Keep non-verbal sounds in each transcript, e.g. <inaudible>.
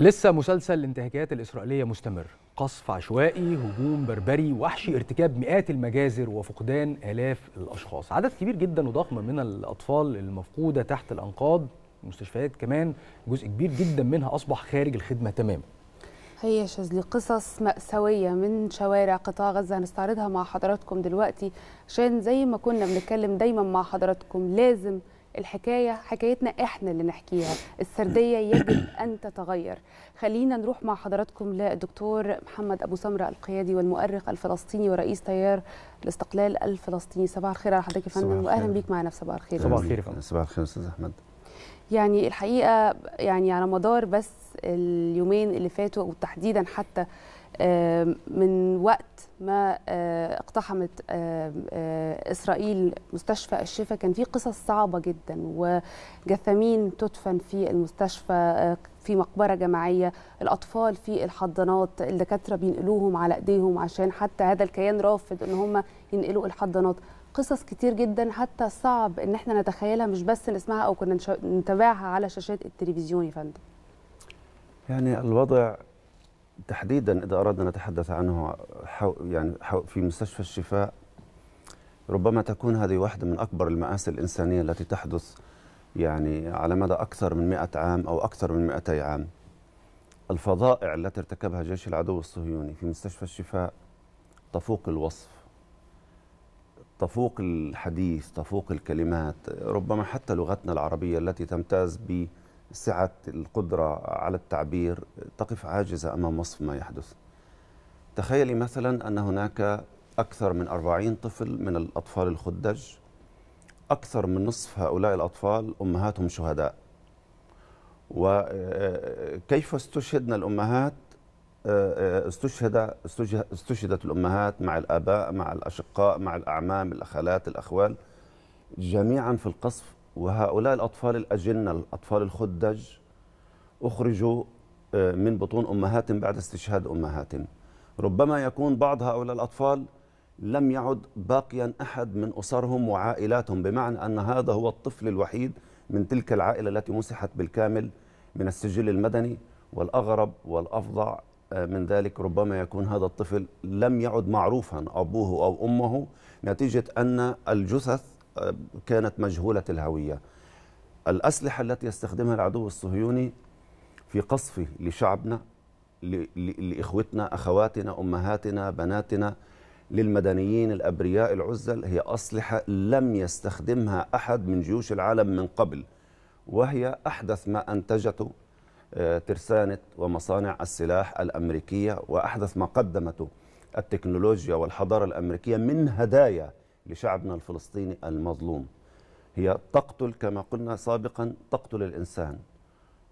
لسه مسلسل الانتهاكات الإسرائيلية مستمر قصف عشوائي هجوم بربري وحشي ارتكاب مئات المجازر وفقدان آلاف الأشخاص عدد كبير جدا وضخم من الأطفال المفقودة تحت الأنقاض المستشفيات كمان جزء كبير جدا منها أصبح خارج الخدمة تماما هي شاذلي قصص مأساوية من شوارع قطاع غزة هنستعرضها مع حضراتكم دلوقتي عشان زي ما كنا بنتكلم دايما مع حضراتكم لازم الحكايه حكايتنا احنا اللي نحكيها السرديه يجب <coughs> ان تتغير خلينا نروح مع حضراتكم للدكتور محمد ابو سمره القيادي والمؤرخ الفلسطيني ورئيس تيار الاستقلال الفلسطيني صباح الخير على حضرتك يا فندم واهلا بيك معنا في صباح الخير صباح الخير صباح الخير استاذ احمد يعني الحقيقه يعني على مدار بس اليومين اللي فاتوا وتحديدا حتى من وقت ما آه، اقتحمت آه، اسرائيل مستشفى الشفا كان في قصص صعبه جدا وجثامين تدفن في المستشفى آه، في مقبره جماعيه الاطفال في الحضانات الدكاتره بينقلوهم على ايديهم عشان حتى هذا الكيان رافض ان هم ينقلوا الحضانات قصص كتير جدا حتى صعب ان احنا نتخيلها مش بس نسمعها او كنا نتابعها على شاشات التلفزيون يا فندم يعني الوضع تحديدا اذا اردنا نتحدث عنه حو يعني حو في مستشفى الشفاء ربما تكون هذه واحده من اكبر المآسي الانسانيه التي تحدث يعني على مدى اكثر من 100 عام او اكثر من 200 عام الفظائع التي ارتكبها جيش العدو الصهيوني في مستشفى الشفاء تفوق الوصف تفوق الحديث تفوق الكلمات ربما حتى لغتنا العربية التي تمتاز بسعة القدرة على التعبير تقف عاجزة أمام وصف ما يحدث تخيلي مثلا أن هناك أكثر من 40 طفل من الأطفال الخدج أكثر من نصف هؤلاء الأطفال أمهاتهم شهداء وكيف استشهدن الأمهات استشهد استشهدت الامهات مع الاباء مع الاشقاء مع الاعمام الاخالات الاخوال جميعا في القصف وهؤلاء الاطفال الاجنه الاطفال الخدج اخرجوا آه، من بطون امهاتهم بعد استشهاد امهاتهم ربما يكون بعض هؤلاء الاطفال لم يعد باقيا احد من اسرهم وعائلاتهم بمعنى ان هذا هو الطفل الوحيد من تلك العائله التي مسحت بالكامل من السجل المدني والاغرب والافظع من ذلك ربما يكون هذا الطفل لم يعد معروفا أبوه أو أمه نتيجة أن الجثث آه، كانت مجهولة الهوية الأسلحة التي يستخدمها العدو الصهيوني في قصفه لشعبنا لإخوتنا أخواتنا أمهاتنا بناتنا للمدنيين الأبرياء العزل هي أسلحة لم يستخدمها أحد من جيوش العالم من قبل وهي أحدث ما أنتجته ترسانة ومصانع السلاح الأمريكية وأحدث ما قدمته التكنولوجيا والحضارة الأمريكية من هدايا لشعبنا الفلسطيني المظلوم هي تقتل كما قلنا سابقا تقتل الإنسان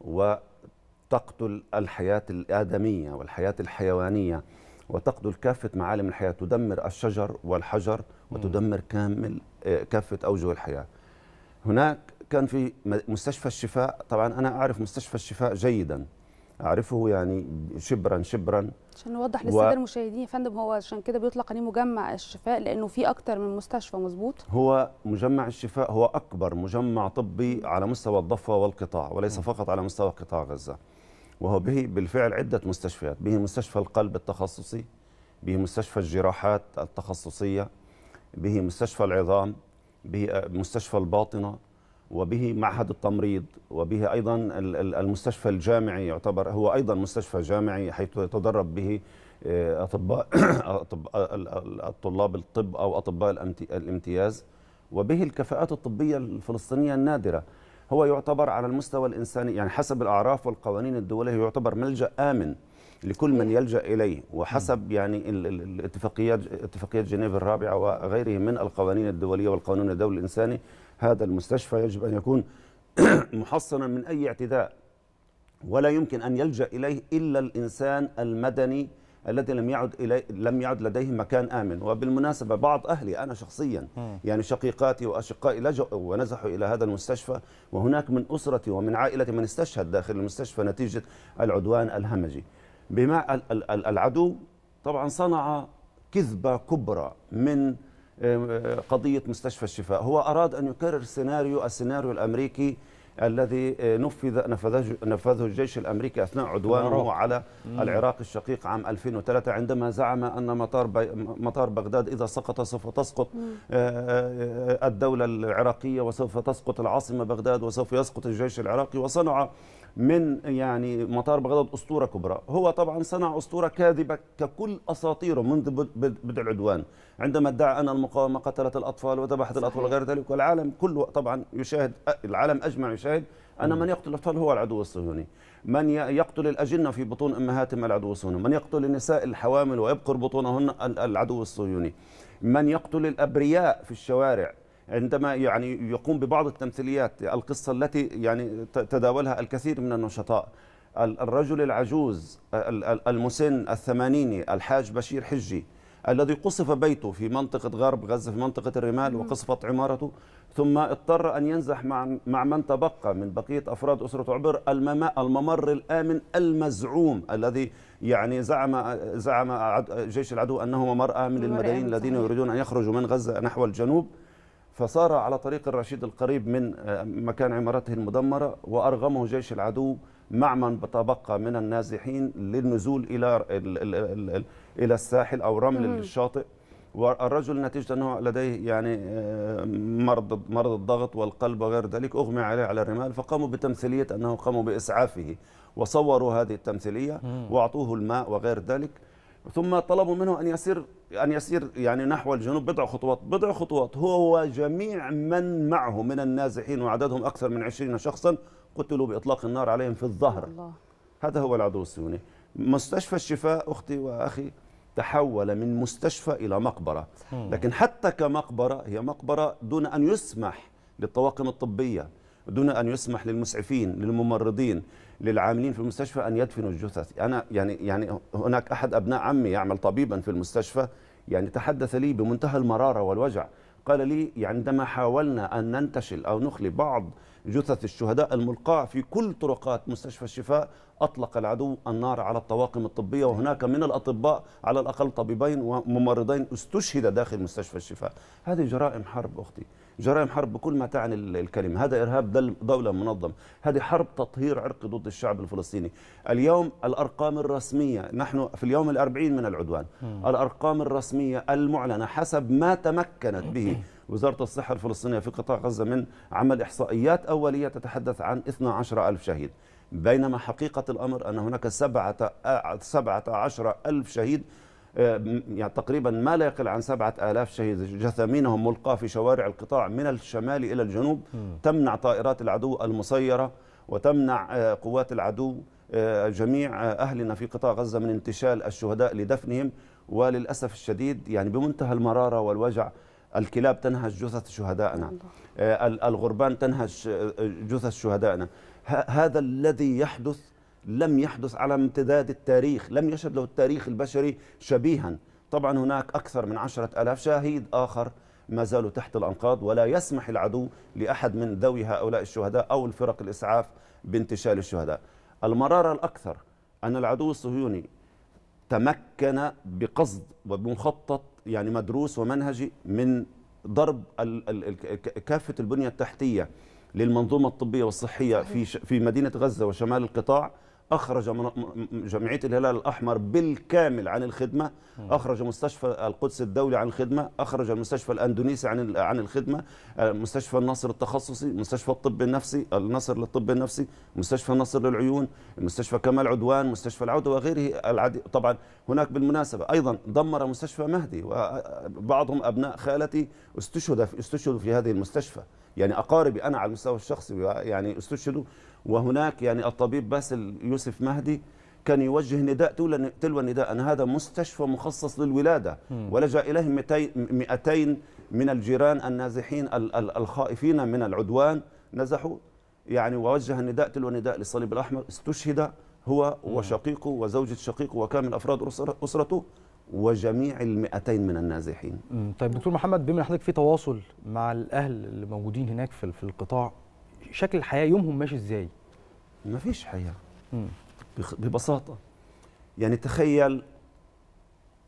وتقتل الحياة الآدمية والحياة الحيوانية وتقتل كافة معالم الحياة تدمر الشجر والحجر وتدمر كامل آه، كافة أوجه الحياة هناك كان في مستشفى الشفاء طبعا انا اعرف مستشفى الشفاء جيدا اعرفه يعني شبرا شبرا عشان نوضح و... للساده المشاهدين يا فندم هو عشان كده بيطلق عليه مجمع الشفاء لانه في اكثر من مستشفى مظبوط هو مجمع الشفاء هو اكبر مجمع طبي على مستوى الضفه والقطاع وليس فقط على مستوى قطاع غزه وهو به بالفعل عده مستشفيات به مستشفى القلب التخصصي به مستشفى الجراحات التخصصيه به مستشفى العظام به مستشفى الباطنه وبه معهد التمريض وبه أيضا المستشفى الجامعي يعتبر هو أيضا مستشفى جامعي حيث يتدرب به آه، أطباء <coughs> الطلاب الطب أو أطباء الامتياز وبه الكفاءات الطبية الفلسطينية النادرة هو يعتبر على المستوى الإنساني يعني حسب الأعراف والقوانين الدولية يعتبر ملجأ آمن لكل من يلجأ إليه وحسب يعني الاتفاقيات اتفاقيات جنيف الرابعة وغيره من القوانين الدولية والقانون الدولي الإنساني هذا المستشفى يجب أن يكون <clears throat> محصنا من أي اعتداء ولا يمكن أن يلجأ إليه إلا الإنسان المدني الذي لم يعد إلي لم يعد لديه مكان آمن وبالمناسبة بعض أهلي أنا شخصيا يعني شقيقاتي وأشقائي لجأوا ونزحوا إلى هذا المستشفى وهناك من أسرتي ومن عائلتي من استشهد داخل المستشفى نتيجة العدوان الهمجي بما العدو طبعا صنع كذبة كبرى من قضية مستشفى الشفاء هو أراد أن يكرر سيناريو السيناريو الأمريكي الذي نفذ نفذه نفذه الجيش الامريكي اثناء عدوانه على العراق الشقيق عام 2003 عندما زعم ان مطار مطار بغداد اذا سقط سوف تسقط الدوله العراقيه وسوف تسقط العاصمه بغداد وسوف يسقط الجيش العراقي وصنع من يعني مطار بغداد اسطوره كبرى هو طبعا صنع اسطوره كاذبه ككل اساطيره منذ بدء العدوان عندما ادعى ان المقاومه قتلت الاطفال وذبحت الاطفال وغير ذلك والعالم كله طبعا يشاهد العالم اجمع يشاهد ان من يقتل الاطفال هو العدو الصهيوني من يقتل الاجنه في بطون امهاتهم العدو الصهيوني من يقتل النساء الحوامل ويبقر بطونهن العدو الصهيوني من يقتل الابرياء في الشوارع عندما يعني يقوم ببعض التمثيليات القصة التي يعني تداولها الكثير من النشطاء الرجل العجوز المسن الثمانيني الحاج بشير حجي الذي قصف بيته في منطقة غرب غزة في منطقة الرمال وقصفت عمارته ثم اضطر أن ينزح مع, مع من تبقى من بقية أفراد أسرة عبر الممر الآمن المزعوم الذي يعني زعم زعم جيش العدو أنه ممر آمن للمدنيين الذين يريدون أن يخرجوا من غزة نحو الجنوب فصار على طريق الرشيد القريب من آه، مكان عمارته المدمرة وأرغمه جيش العدو مع من تبقى من النازحين للنزول إلى إلى الساحل أو رمل مم. الشاطئ والرجل نتيجة أنه لديه يعني آه، مرض مرض الضغط والقلب وغير ذلك أغمي عليه على الرمال فقاموا بتمثيلية أنه قاموا بإسعافه وصوروا هذه التمثيلية وأعطوه الماء وغير ذلك ثم طلبوا منه ان يسير ان يسير يعني نحو الجنوب بضع خطوات بضع خطوات هو وجميع من معه من النازحين وعددهم اكثر من 20 شخصا قتلوا باطلاق النار عليهم في الظهر الله. هذا هو العدو الصهيوني مستشفى الشفاء اختي واخي تحول من مستشفى الى مقبره لكن حتى كمقبره هي مقبره دون ان يسمح للطواقم الطبيه دون ان يسمح للمسعفين للممرضين للعاملين في المستشفى ان يدفنوا الجثث انا يعني يعني هناك احد ابناء عمي يعمل طبيبا في المستشفى يعني تحدث لي بمنتهى المراره والوجع قال لي يعني عندما حاولنا ان ننتشل او نخلي بعض جثث الشهداء الملقاة في كل طرقات مستشفى الشفاء أطلق العدو النار على الطواقم الطبية وهناك من الأطباء على الأقل طبيبين وممرضين استشهد داخل مستشفى الشفاء هذه جرائم حرب أختي جرائم حرب بكل ما تعني الكلمة هذا إرهاب دولة منظم هذه حرب تطهير عرقي ضد الشعب الفلسطيني اليوم الأرقام الرسمية نحن في اليوم الأربعين من العدوان م. الأرقام الرسمية المعلنة حسب ما تمكنت به وزارة الصحة الفلسطينية في قطاع غزة من عمل إحصائيات أولية تتحدث عن 12 ألف شهيد بينما حقيقة الأمر أن هناك سبعة, عشر ألف شهيد آه، يعني تقريبا ما لا يقل عن سبعة آلاف شهيد جثامينهم ملقاة في شوارع القطاع من الشمال إلى الجنوب تمنع طائرات العدو المسيرة وتمنع آه، قوات العدو آه، جميع أهلنا في قطاع غزة من انتشال الشهداء لدفنهم وللأسف الشديد يعني بمنتهى المرارة والوجع الكلاب تنهش جثث شهدائنا الغربان تنهش جثث شهدائنا هذا الذي يحدث لم يحدث على امتداد التاريخ لم يشهد له التاريخ البشري شبيها طبعا هناك أكثر من عشرة ألاف شهيد آخر ما زالوا تحت الأنقاض ولا يسمح العدو لأحد من ذوي هؤلاء الشهداء أو الفرق الإسعاف بانتشال الشهداء المرارة الأكثر أن العدو الصهيوني تمكن بقصد وبمخطط يعني مدروس ومنهجي من ضرب كافة البنية التحتية للمنظومة الطبية والصحية في في مدينة غزة وشمال القطاع أخرج جمعية الهلال الأحمر بالكامل عن الخدمة أخرج مستشفى القدس الدولي عن الخدمة أخرج المستشفى الأندونيسي عن عن الخدمة آه، مستشفى النصر التخصصي مستشفى الطب النفسي النصر للطب النفسي مستشفى النصر للعيون مستشفى كمال عدوان مستشفى العودة وغيره العديد طبعا هناك بالمناسبة أيضا دمر مستشفى مهدي وبعضهم آه، أبناء خالتي استشهد استشهدوا في هذه المستشفى يعني اقاربي انا على المستوى الشخصي يعني استشهدوا وهناك يعني الطبيب باسل يوسف مهدي كان يوجه نداء تلو النداء أن هذا مستشفى مخصص للولادة ولجأ إليه 200 من الجيران النازحين الخائفين من العدوان نزحوا يعني ووجه النداء تلو النداء للصليب الأحمر استشهد هو وشقيقه وزوجة شقيقه وكامل أفراد أسرته وجميع المئتين من النازحين طيب دكتور محمد بما حضرتك في تواصل مع الأهل اللي موجودين هناك في القطاع شكل الحياه يومهم ماشي ازاي ما فيش حياه ببساطه يعني تخيل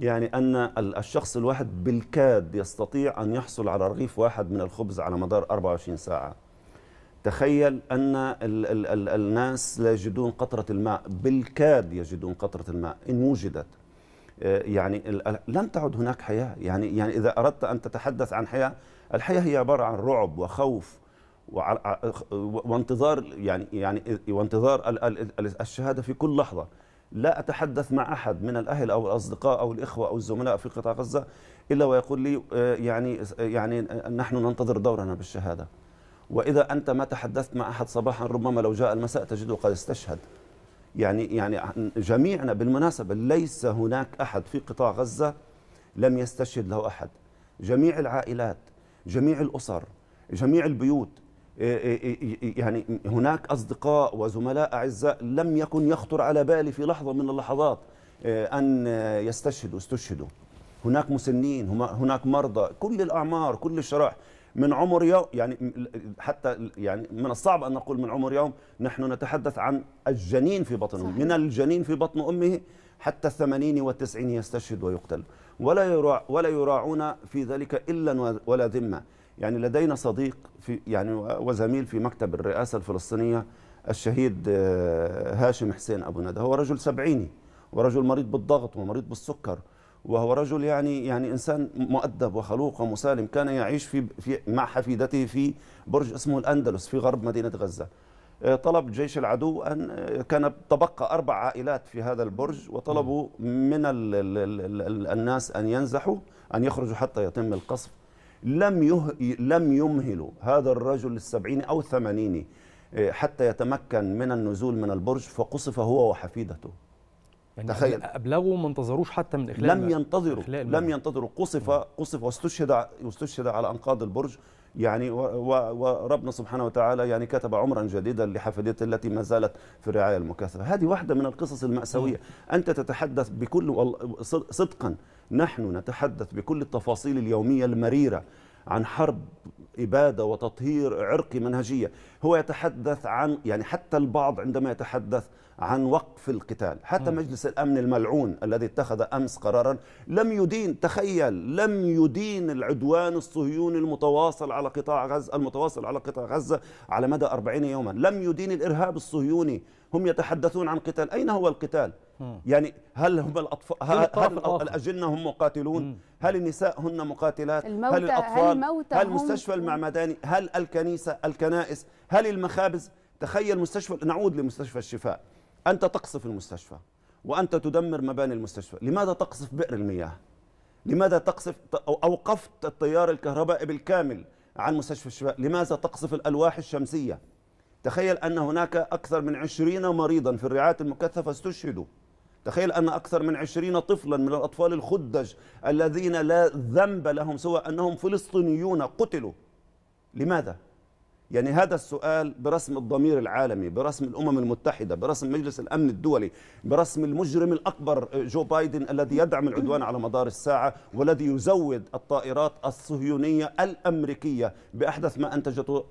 يعني ان الشخص الواحد بالكاد يستطيع ان يحصل على رغيف واحد من الخبز على مدار 24 ساعه تخيل ان الـ الـ الـ الناس لا يجدون قطره الماء بالكاد يجدون قطره الماء ان وجدت آه، يعني لم تعد هناك حياه يعني يعني اذا اردت ان تتحدث عن حياه الحياه هي عباره عن رعب وخوف وانتظار يعني يعني وانتظار الشهاده في كل لحظه لا اتحدث مع احد من الاهل او الاصدقاء او الاخوه او الزملاء في قطاع غزه الا ويقول لي آه، يعني آه، يعني آه، نحن ننتظر دورنا بالشهاده واذا انت ما تحدثت مع احد صباحا ربما لو جاء المساء تجده قد استشهد يعني يعني جميعنا بالمناسبه ليس هناك احد في قطاع غزه لم يستشهد له احد جميع العائلات جميع الاسر جميع البيوت إيه، إيه، إيه، يعني هناك أصدقاء وزملاء أعزاء لم يكن يخطر على بالي في لحظة من اللحظات أن يستشهدوا استشهدوا هناك مسنين هناك مرضى كل الأعمار كل الشرائح من عمر يوم يعني حتى يعني من الصعب أن نقول من عمر يوم نحن نتحدث عن الجنين في بطنه صحيح. من الجنين في بطن أمه حتى الثمانين والتسعين يستشهد ويقتل ولا يراع ولا يراعون في ذلك إلا ولا ذمة يعني لدينا صديق في يعني وزميل في مكتب الرئاسة الفلسطينية الشهيد آه، هاشم حسين أبو ندى هو رجل سبعيني ورجل مريض بالضغط ومريض بالسكر وهو رجل يعني يعني انسان مؤدب وخلوق ومسالم كان يعيش في, في مع حفيدته في برج اسمه الاندلس في غرب مدينه غزه. آه، طلب جيش العدو ان آه، كان تبقى اربع عائلات في هذا البرج وطلبوا من الناس ان ينزحوا ان يخرجوا حتى يتم القصف لم يه... لم يمهلوا هذا الرجل السبعيني أو الثمانيني آه، حتى يتمكن من النزول من البرج فقصف هو وحفيدته يعني تخيل أبلغوا ما انتظروش حتى من إخلال لم ينتظروا لم ينتظروا قصف قصف واستشهد واستشهد على أنقاض البرج يعني وربنا سبحانه وتعالى يعني كتب عمرا جديدا لحفيدته التي ما زالت في الرعايه المكثفه هذه واحده من القصص الماساويه انت تتحدث بكل صدقا نحن نتحدث بكل التفاصيل اليوميه المريره عن حرب إبادة وتطهير عرقي منهجية هو يتحدث عن يعني حتى البعض عندما يتحدث عن وقف القتال حتى مجلس الأمن الملعون الذي اتخذ أمس قرارا لم يدين تخيل لم يدين العدوان الصهيوني المتواصل على قطاع غزة المتواصل على قطاع غزة على مدى 40 يوما لم يدين الإرهاب الصهيوني هم يتحدثون عن قتال أين هو القتال يعني هل هم الأطفال هل, الأجنة هم مقاتلون هل النساء هن مقاتلات هل الأطفال هل, هل مستشفى المعمداني هل الكنيسة الكنائس هل المخابز تخيل مستشفى نعود لمستشفى الشفاء أنت تقصف المستشفى وأنت تدمر مباني المستشفى لماذا تقصف بئر المياه لماذا تقصف أو أوقفت التيار الكهربائي بالكامل عن مستشفى الشفاء لماذا تقصف الألواح الشمسية تخيل أن هناك أكثر من عشرين مريضا في الرعاية المكثفة استشهدوا تخيل أن أكثر من عشرين طفلا من الأطفال الخدج الذين لا ذنب لهم سوى أنهم فلسطينيون قتلوا لماذا؟ يعني هذا السؤال برسم الضمير العالمي برسم الأمم المتحدة برسم مجلس الأمن الدولي برسم المجرم الأكبر آه، جو بايدن الذي يدعم العدوان على مدار الساعة والذي يزود الطائرات الصهيونية الأمريكية بأحدث ما أنتجته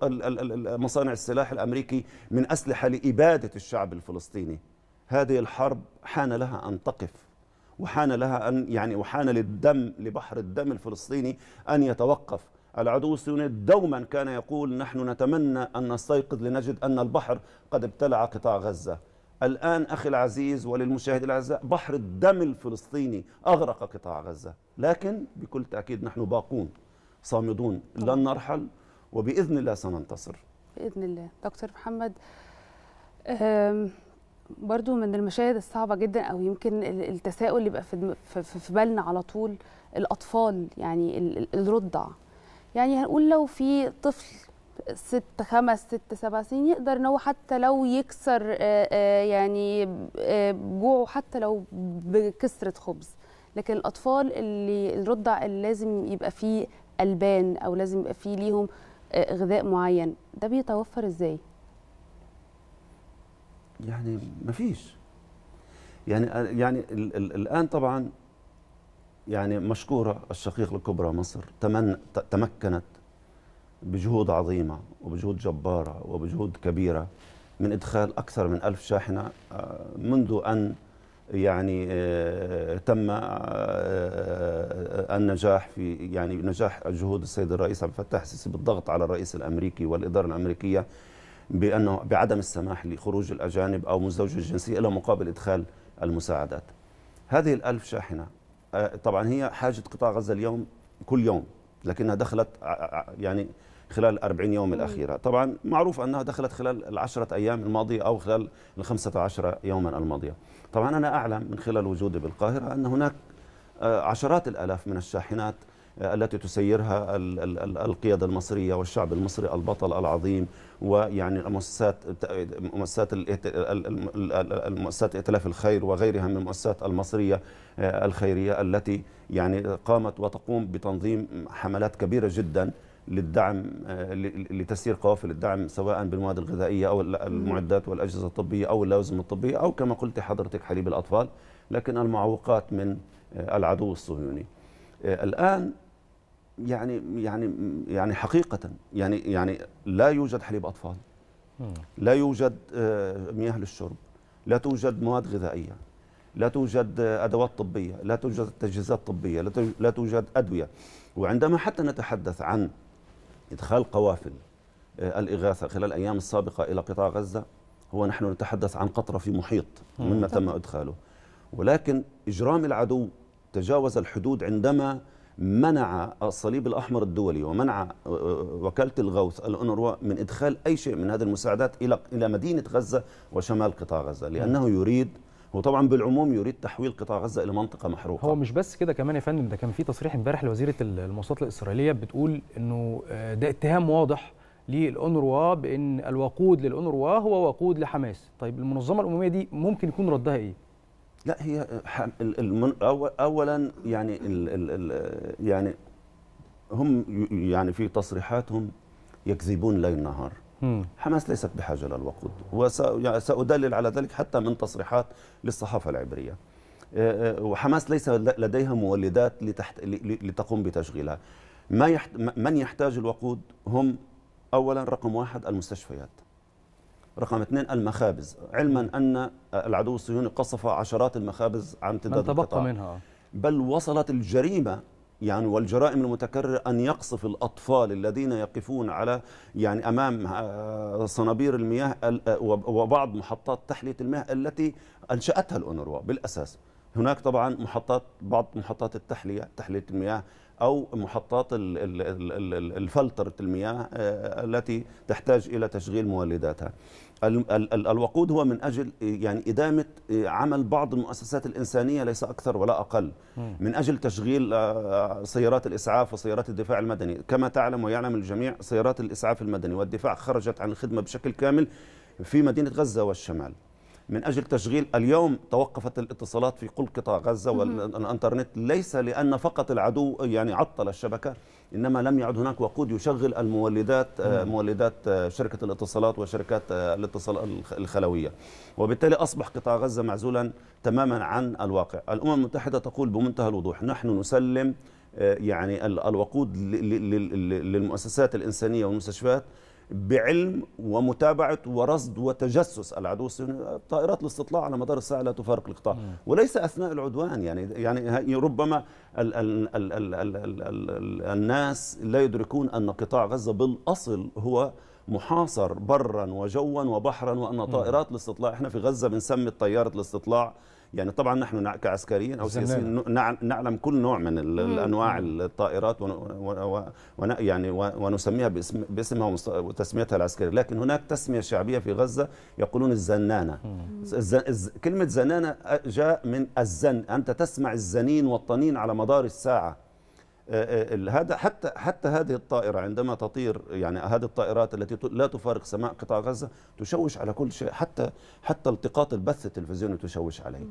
مصانع السلاح الأمريكي من أسلحة لإبادة الشعب الفلسطيني هذه الحرب حان لها أن تقف وحان لها أن يعني وحان للدم لبحر الدم الفلسطيني أن يتوقف العدو الصهيوني دوما كان يقول نحن نتمنى أن نستيقظ لنجد أن البحر قد ابتلع قطاع غزة الآن أخي العزيز وللمشاهد الأعزاء بحر الدم الفلسطيني أغرق قطاع غزة لكن بكل تأكيد نحن باقون صامدون لن نرحل وبإذن الله سننتصر بإذن الله دكتور محمد برضو من المشاهد الصعبة جدا أو يمكن التساؤل اللي بقى في بالنا على طول الأطفال يعني الرضع يعني هنقول لو في طفل ست خمس ست سبع سنين يقدر ان هو حتى لو يكسر آه، آه، يعني آه، جوعه حتى لو بكسره خبز لكن الاطفال اللي الرضع اللي لازم يبقى فيه البان او لازم يبقى فيه ليهم غذاء معين ده بيتوفر ازاي يعني مفيش يعني يعني الان طبعا يعني مشكورة الشقيق الكبرى مصر تمن تمكنت بجهود عظيمة وبجهود جبارة وبجهود كبيرة من إدخال أكثر من ألف شاحنة آه، منذ أن يعني آه، تم آه، النجاح في يعني نجاح جهود السيد الرئيس عبد الفتاح السيسي بالضغط على الرئيس الامريكي والاداره الامريكيه بانه بعدم السماح لخروج الاجانب او مزدوجي الجنسيه الى مقابل ادخال المساعدات. هذه الألف شاحنه آه، طبعا هي حاجه قطاع غزه اليوم كل يوم لكنها دخلت آه، آه، يعني خلال 40 يوم الأخيرة طبعا معروف أنها دخلت خلال العشرة أيام الماضية أو خلال الخمسة عشر يوما الماضية طبعا أنا أعلم من خلال وجودي بالقاهرة أن هناك عشرات الآلاف من الشاحنات التي تسيرها القيادة المصرية والشعب المصري البطل العظيم ويعني مؤسسات مؤسسات مؤسسات ائتلاف الخير وغيرها من المؤسسات المصرية آه، الخيرية التي يعني قامت وتقوم بتنظيم حملات كبيرة جدا للدعم آه، لتسيير قوافل الدعم سواء بالمواد الغذائيه او المعدات والاجهزه الطبيه او اللوازم الطبيه او كما قلت حضرتك حليب الاطفال لكن المعوقات من آه، العدو الصهيوني الان يعني يعني يعني حقيقه يعني يعني لا يوجد حليب اطفال لا يوجد آه، مياه للشرب لا توجد مواد غذائيه لا توجد آه، ادوات طبيه لا توجد تجهيزات طبيه لا توجد ادويه وعندما حتى نتحدث عن ادخال قوافل آه، الاغاثه خلال الايام السابقه الى قطاع غزه هو نحن نتحدث عن قطره في محيط مما تم ادخاله ولكن اجرام العدو تجاوز الحدود عندما منع الصليب الأحمر الدولي ومنع آه، آه، وكالة الغوث الانروا من إدخال أي شيء من هذه المساعدات إلى إلى مدينة غزة وشمال قطاع غزة لأنه يريد هو طبعا بالعموم يريد تحويل قطاع غزه الى منطقه محروقه هو مش بس كده كمان يا فندم ده كان في تصريح امبارح لوزيره المواصلات الاسرائيليه بتقول انه آه، ده اتهام واضح للانروا بأن الوقود للأونروا هو وقود لحماس طيب المنظمة الأممية دي ممكن يكون ردها إيه؟ لا هي اولا يعني يعني هم يعني في تصريحاتهم يكذبون ليل نهار حماس ليست بحاجه للوقود وسادلل يعني على ذلك حتى من تصريحات للصحافه العبريه آه، آه، وحماس ليس لديها مولدات لتحت لتقوم بتشغيلها ما يحت من يحتاج الوقود هم اولا رقم واحد المستشفيات رقم اثنين المخابز علما أن العدو الصهيوني قصف عشرات المخابز عن امتداد من تبقى منها بل وصلت الجريمة يعني والجرائم المتكررة أن يقصف الأطفال الذين يقفون على يعني أمام آه، صنابير المياه آه، وبعض محطات تحلية المياه التي أنشأتها الأونروا بالأساس هناك طبعا محطات بعض محطات التحلية تحلية المياه أو محطات الفلترة المياه التي تحتاج إلى تشغيل مولداتها الوقود هو من أجل يعني إدامة آه، عمل بعض المؤسسات الإنسانية ليس أكثر ولا أقل من أجل تشغيل آه، سيارات الإسعاف وسيارات الدفاع المدني كما تعلم ويعلم الجميع سيارات الإسعاف المدني والدفاع خرجت عن الخدمة بشكل كامل في مدينة غزة والشمال من أجل تشغيل اليوم توقفت الاتصالات في كل قطاع غزة والإنترنت ليس لأن فقط العدو يعني عطل الشبكة إنما لم يعد هناك وقود يشغل المولدات آه، مولدات آه، شركة الاتصالات وشركات آه، الاتصال الخلوية وبالتالي أصبح قطاع غزة معزولا تماما عن الواقع الأمم المتحدة تقول بمنتهى الوضوح نحن نسلم يعني الوقود للمؤسسات الإنسانية والمستشفيات بعلم ومتابعة ورصد وتجسس العدو طائرات الاستطلاع على مدار الساعة لا تفارق القطاع وليس أثناء العدوان يعني يعني ربما ال ال ال ال الـ الـ الـ الناس لا يدركون أن قطاع غزة بالأصل هو محاصر برا وجوا وبحرا وأن طائرات الاستطلاع احنا في غزة بنسمي الطيارة الاستطلاع يعني طبعا نحن كعسكريين او سياسيين نعلم كل نوع من انواع الطائرات يعني ونسميها باسم باسمها وتسميتها العسكريه، لكن هناك تسميه شعبيه في غزه يقولون الزنانه. كلمه زنانه جاء من الزن، انت تسمع الزنين والطنين على مدار الساعه. آه، آه، هذا حتى حتى هذه الطائره عندما تطير يعني هذه الطائرات التي لا تفارق سماء قطاع غزه تشوش على كل شيء حتى حتى التقاط البث التلفزيوني تشوش عليه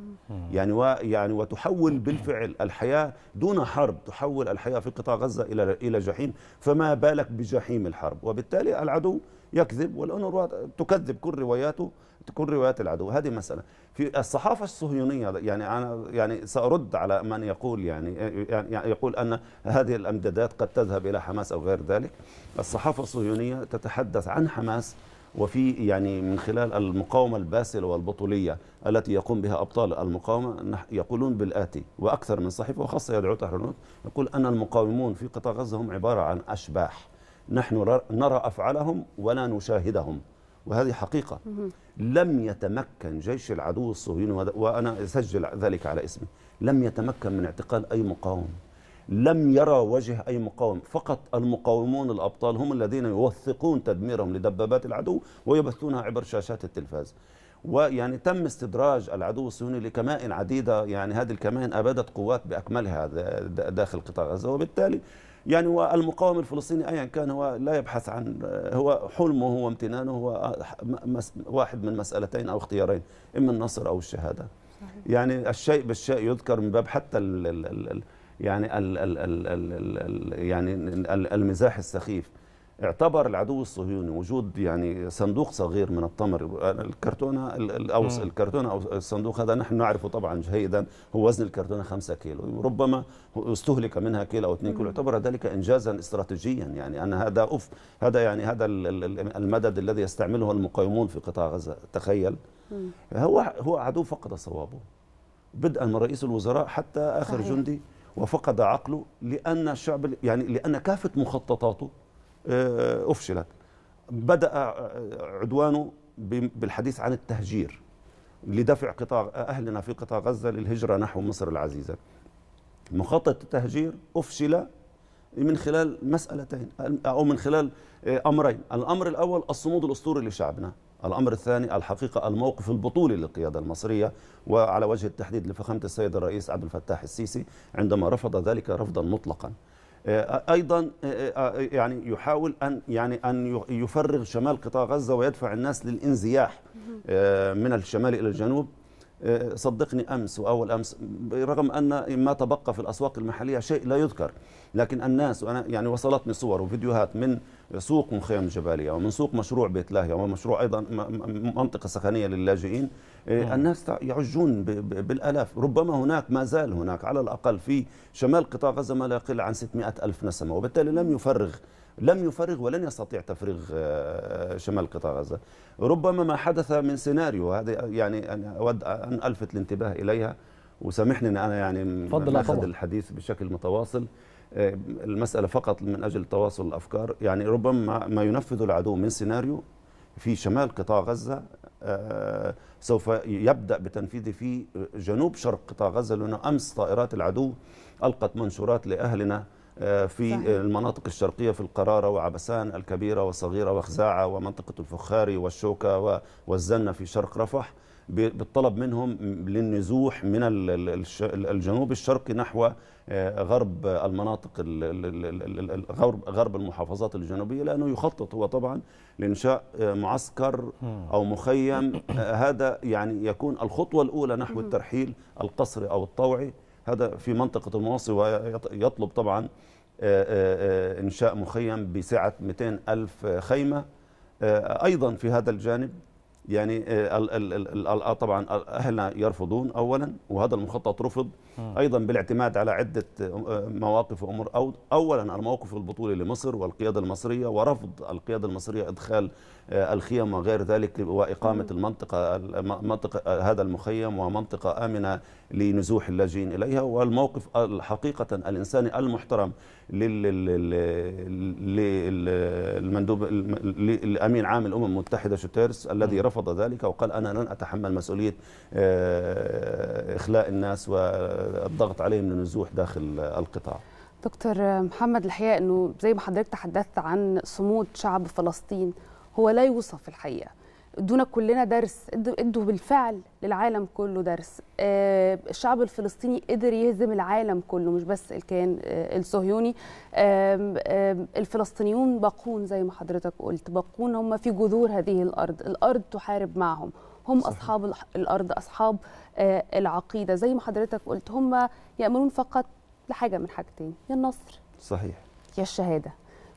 يعني ويعني وتحول بالفعل الحياه دون حرب تحول الحياه في قطاع غزه الى الى جحيم فما بالك بجحيم الحرب وبالتالي العدو يكذب والأونروا تكذب كل رواياته تكون روايات العدو هذه مسألة في الصحافة الصهيونية يعني أنا يعني سأرد على من يقول يعني, يعني يقول أن هذه الأمدادات قد تذهب إلى حماس أو غير ذلك الصحافة الصهيونية تتحدث عن حماس وفي يعني من خلال المقاومة الباسلة والبطولية التي يقوم بها أبطال المقاومة يقولون بالآتي وأكثر من صحيفة وخاصة يدعو تحرنوت يقول أن المقاومون في قطاع غزة هم عبارة عن أشباح نحن نرى أفعالهم ولا نشاهدهم وهذه حقيقة لم يتمكن جيش العدو الصهيوني وأنا أسجل ذلك على اسمي لم يتمكن من اعتقال أي مقاوم لم يرى وجه أي مقاوم فقط المقاومون الأبطال هم الذين يوثقون تدميرهم لدبابات العدو ويبثونها عبر شاشات التلفاز ويعني تم استدراج العدو الصهيوني لكمائن عديدة يعني هذه الكمائن أبادت قوات بأكملها داخل قطاع غزة وبالتالي يعني والمقاوم الفلسطيني أيا كان هو لا يبحث عن هو حلمه هو امتنانه هو واحد من مسألتين أو اختيارين إما النصر أو الشهادة يعني الشيء بالشيء يذكر من باب حتى الـ الـ الـ يعني الـ الـ الـ الـ يعني المزاح السخيف اعتبر العدو الصهيوني وجود يعني صندوق صغير من التمر الكرتونه او الكرتونه او الصندوق هذا نحن نعرفه طبعا جيدا هو وزن الكرتونه 5 كيلو ربما استهلك منها كيلو او 2 كيلو اعتبر ذلك انجازا استراتيجيا يعني ان هذا اف هذا يعني هذا المدد الذي يستعمله المقاومون في قطاع غزه تخيل هو هو عدو فقد صوابه بدءا من رئيس الوزراء حتى اخر صحيح. جندي وفقد عقله لان الشعب يعني لان كافه مخططاته آه، أفشلت بدأ آه، عدوانه بالحديث عن التهجير لدفع قطاع آه، أهلنا في قطاع غزة للهجرة نحو مصر العزيزة مخطط التهجير أفشل من خلال مسألتين أو من خلال أمرين الأمر الأول الصمود الأسطوري لشعبنا الأمر الثاني الحقيقة الموقف البطولي للقيادة المصرية وعلى وجه التحديد لفخامة السيد الرئيس عبد الفتاح السيسي عندما رفض ذلك رفضا مطلقا آه، ايضا آه، آه، يعني يحاول ان يعني ان يفرغ شمال قطاع غزه ويدفع الناس للانزياح من الشمال الى الجنوب آه، صدقني أمس وأول أمس رغم أن ما تبقى في الأسواق المحلية شيء لا يذكر لكن الناس وأنا يعني وصلتني صور وفيديوهات من سوق مخيم جبالية ومن سوق مشروع بيت لاهيا ومشروع أيضا منطقة سكنية للاجئين آه، نعم. الناس يعجون بالألاف ربما هناك ما زال هناك على الأقل في شمال قطاع غزة ما لا يقل عن 600 ألف نسمة وبالتالي لم يفرغ لم يفرغ ولن يستطيع تفريغ آه، آه، شمال قطاع غزة ربما ما حدث من سيناريو هذا يعني أنا أود أن ألفت الانتباه إليها وسامحني أن أنا يعني أخذ الحديث بشكل متواصل آه، المسألة فقط من أجل تواصل الأفكار يعني ربما ما ينفذ العدو من سيناريو في شمال قطاع غزة سوف يبدأ بتنفيذه في جنوب شرق قطاع غزة لأنه أمس طائرات العدو ألقت منشورات لأهلنا آه، في صحيح. المناطق الشرقية في القرارة وعبسان الكبيرة والصغيرة وخزاعة ومنطقة الفخاري والشوكة والزنة في شرق رفح بالطلب منهم للنزوح من الجنوب الشرقي نحو آه، غرب المناطق غرب غرب المحافظات الجنوبيه لانه يخطط هو طبعا لانشاء آه، معسكر او مخيم هذا يعني يكون الخطوه الاولى نحو الترحيل القسري او الطوعي هذا في منطقة المواصي ويطلب طبعا آه، آه، آه، إنشاء مخيم بسعة 200 ألف خيمة أيضا في هذا الجانب يعني طبعا أهلنا يرفضون أولا وهذا المخطط رفض أيضا بالاعتماد على عدة مواقف وأمور أو أولا الموقف البطولي لمصر والقيادة المصرية ورفض القيادة المصرية إدخال الخيم وغير ذلك وإقامة المنطقة, المنطقة هذا المخيم ومنطقة آمنة لنزوح اللاجئين إليها والموقف حقيقة الإنساني المحترم للمندوب الأمين عام الأمم المتحدة شوتيرس الذي رفض ذلك وقال أنا لن أتحمل مسؤولية آه، إخلاء الناس والضغط عليهم للنزوح داخل القطاع دكتور محمد الحقيقه انه زي ما حضرتك تحدثت عن صمود شعب فلسطين هو لا يوصف الحقيقه ادونا كلنا درس ادوا بالفعل للعالم كله درس آه، الشعب الفلسطيني قدر يهزم العالم كله مش بس الكيان آه، الصهيوني الفلسطينيون باقون زي ما حضرتك قلت باقون هم في جذور هذه الارض الارض تحارب معهم هم صحيح. اصحاب الارض اصحاب آه، العقيده زي ما حضرتك قلت هم يامرون فقط لحاجه من حاجتين يا النصر صحيح يا الشهاده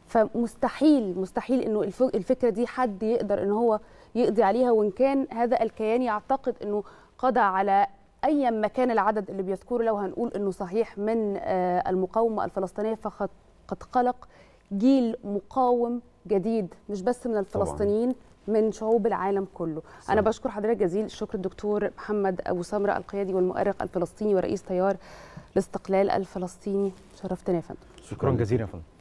فمستحيل مستحيل انه الفكره دي حد يقدر ان هو يقضي عليها وان كان هذا الكيان يعتقد انه قضى على ايا ما كان العدد اللي بيذكره لو هنقول انه صحيح من آه، المقاومه الفلسطينيه فقد قد قلق جيل مقاوم جديد مش بس من الفلسطينيين من شعوب العالم كله صح. انا بشكر حضرتك جزيل الشكر الدكتور محمد ابو سمره القيادي والمؤرخ الفلسطيني ورئيس تيار الاستقلال الفلسطيني شرفتنا يا فندم شكرا جزيلا يا فندم